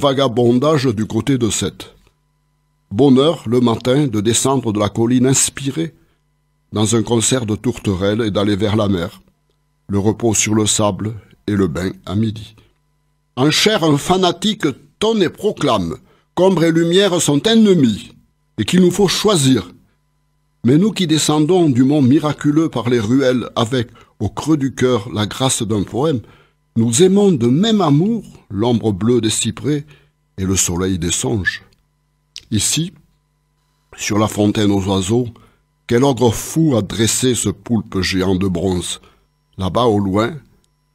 vagabondage du côté de Sète. Bonheur le matin de descendre de la colline inspirée dans un concert de tourterelles et d'aller vers la mer, le repos sur le sable et le bain à midi. En cher un fanatique tonne et proclame qu'ombre et lumière sont ennemis et qu'il nous faut choisir. Mais nous qui descendons du mont miraculeux par les ruelles avec, au creux du cœur, la grâce d'un poème, nous aimons de même amour l'ombre bleue des cyprès et le soleil des songes. Ici, sur la fontaine aux oiseaux, quel ogre fou a dressé ce poulpe géant de bronze. Là-bas au loin,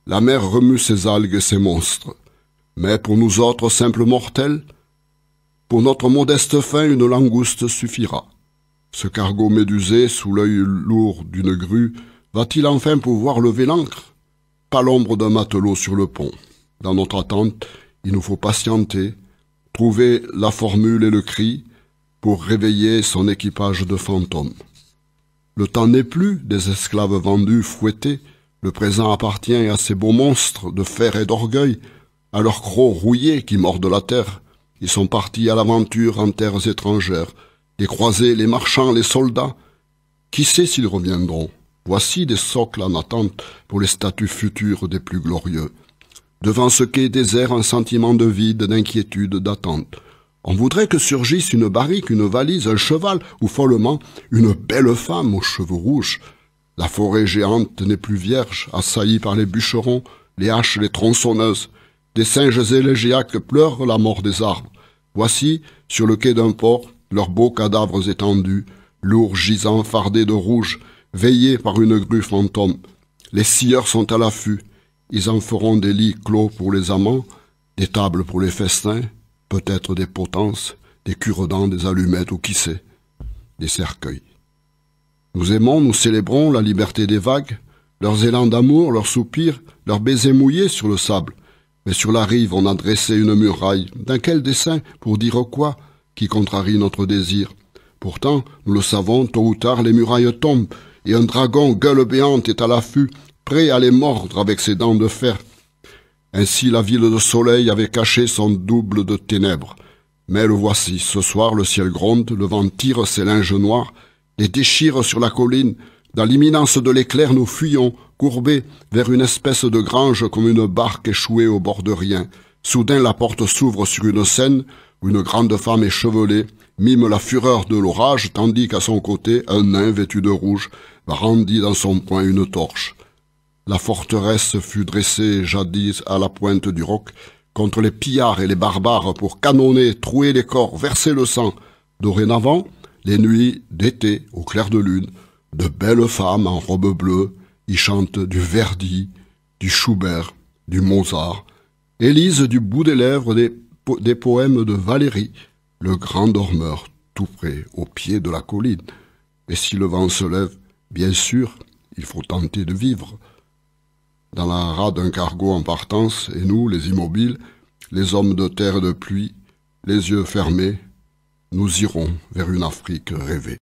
la mer remue ses algues et ses monstres. Mais pour nous autres simples mortels, pour notre modeste faim, une langouste suffira. Ce cargo médusé, sous l'œil lourd d'une grue, va-t-il enfin pouvoir lever l'ancre l'ombre d'un matelot sur le pont. Dans notre attente, il nous faut patienter, trouver la formule et le cri pour réveiller son équipage de fantômes. Le temps n'est plus des esclaves vendus, fouettés, le présent appartient à ces beaux monstres de fer et d'orgueil, à leurs crocs rouillés qui mordent la terre. Ils sont partis à l'aventure en terres étrangères, les croisés, les marchands, les soldats. Qui sait s'ils reviendront Voici des socles en attente pour les statues futures des plus glorieux. Devant ce quai désert, un sentiment de vide, d'inquiétude, d'attente. On voudrait que surgisse une barrique, une valise, un cheval, ou follement une belle femme aux cheveux rouges. La forêt géante n'est plus vierge, assaillie par les bûcherons, les haches, les tronçonneuses. Des singes élégiaques pleurent la mort des arbres. Voici, sur le quai d'un port, leurs beaux cadavres étendus, lourds gisants fardés de rouge, veillés par une grue fantôme. Les scieurs sont à l'affût. Ils en feront des lits clos pour les amants, des tables pour les festins, peut-être des potences, des cure-dents, des allumettes ou qui sait, des cercueils. Nous aimons, nous célébrons la liberté des vagues, leurs élans d'amour, leurs soupirs, leurs baisers mouillés sur le sable. Mais sur la rive, on a dressé une muraille. D'un quel dessin Pour dire quoi Qui contrarie notre désir Pourtant, nous le savons, tôt ou tard, les murailles tombent, et un dragon gueule béante est à l'affût, prêt à les mordre avec ses dents de fer. Ainsi la ville de soleil avait caché son double de ténèbres. Mais le voici, ce soir le ciel gronde, le vent tire ses linges noirs, les déchire sur la colline, dans l'imminence de l'éclair nous fuyons, courbés, vers une espèce de grange comme une barque échouée au bord de rien. Soudain la porte s'ouvre sur une scène, où une grande femme échevelée mime la fureur de l'orage, tandis qu'à son côté un nain vêtu de rouge rendit dans son poing une torche. La forteresse fut dressée jadis à la pointe du roc contre les pillards et les barbares pour canonner, trouer les corps, verser le sang. Dorénavant, les nuits d'été au clair de lune, de belles femmes en robe bleue y chantent du Verdi, du Schubert, du Mozart, et lisent du bout des lèvres des, des poèmes de Valérie, le grand dormeur tout près, au pied de la colline. Et si le vent se lève, Bien sûr, il faut tenter de vivre. Dans la rade d'un cargo en partance, et nous, les immobiles, les hommes de terre et de pluie, les yeux fermés, nous irons vers une Afrique rêvée.